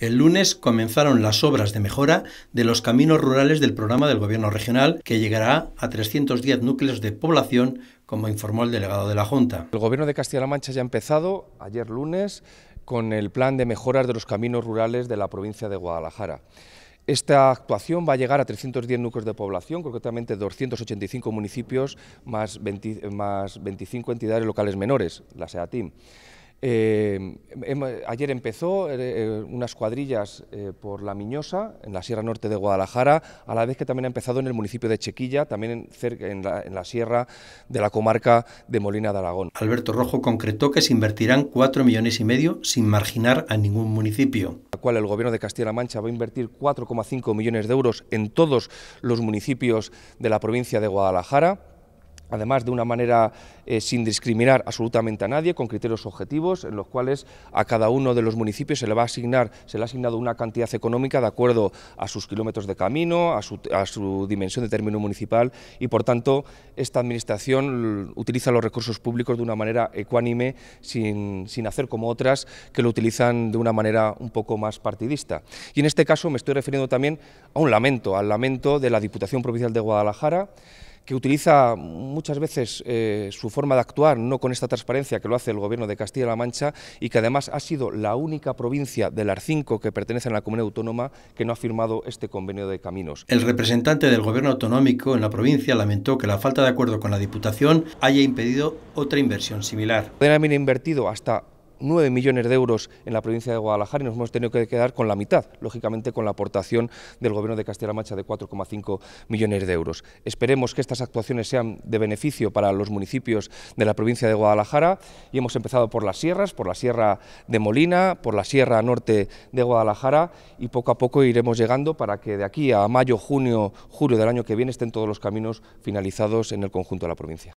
El lunes comenzaron las obras de mejora de los caminos rurales del programa del Gobierno regional, que llegará a 310 núcleos de población, como informó el delegado de la Junta. El Gobierno de Castilla-La Mancha ya ha empezado ayer lunes con el plan de mejoras de los caminos rurales de la provincia de Guadalajara. Esta actuación va a llegar a 310 núcleos de población, concretamente 285 municipios más, 25 entidades locales menores, la SEATIM. Eh, em, ayer empezó eh, eh, unas cuadrillas por La Miñosa, en la Sierra Norte de Guadalajara, a la vez que también ha empezado en el municipio de Chequilla, también en, cerca, en, la, sierra de la comarca de Molina de Aragón. Alberto Rojo concretó que se invertirán cuatro millones y medio sin marginar a ningún municipio. La cual el gobierno de Castilla-La Mancha va a invertir 4,5 millones de euros en todos los municipios de la provincia de Guadalajara además de una manera eh, sin discriminar absolutamente a nadie, con criterios objetivos, en los cuales a cada uno de los municipios se le va a asignar, se le ha asignado una cantidad económica de acuerdo a sus kilómetros de camino, a su, dimensión de término municipal y por tanto esta administración utiliza los recursos públicos de una manera ecuánime, sin, sin hacer como otras que lo utilizan de una manera un poco más partidista. Y en este caso me estoy refiriendo también a un lamento, al lamento de la Diputación Provincial de Guadalajara, que utiliza muchas veces eh, su forma de actuar, no con esta transparencia que lo hace el gobierno de Castilla-La Mancha, y que además ha sido la única provincia de las cinco que pertenece a la comunidad autónoma que no ha firmado este convenio de caminos. El representante del gobierno autonómico en la provincia lamentó que la falta de acuerdo con la Diputación haya impedido otra inversión similar. invertido hasta 9 millones de euros en la provincia de Guadalajara y nos hemos tenido que quedar con la mitad, lógicamente con la aportación del Gobierno de Castilla-La Mancha de 4,5 millones de euros. Esperemos que estas actuaciones sean de beneficio para los municipios de la provincia de Guadalajara y hemos empezado por las sierras, por la Sierra de Molina, por la Sierra Norte de Guadalajara y poco a poco iremos llegando para que de aquí a mayo, junio, julio del año que viene estén todos los caminos finalizados en el conjunto de la provincia.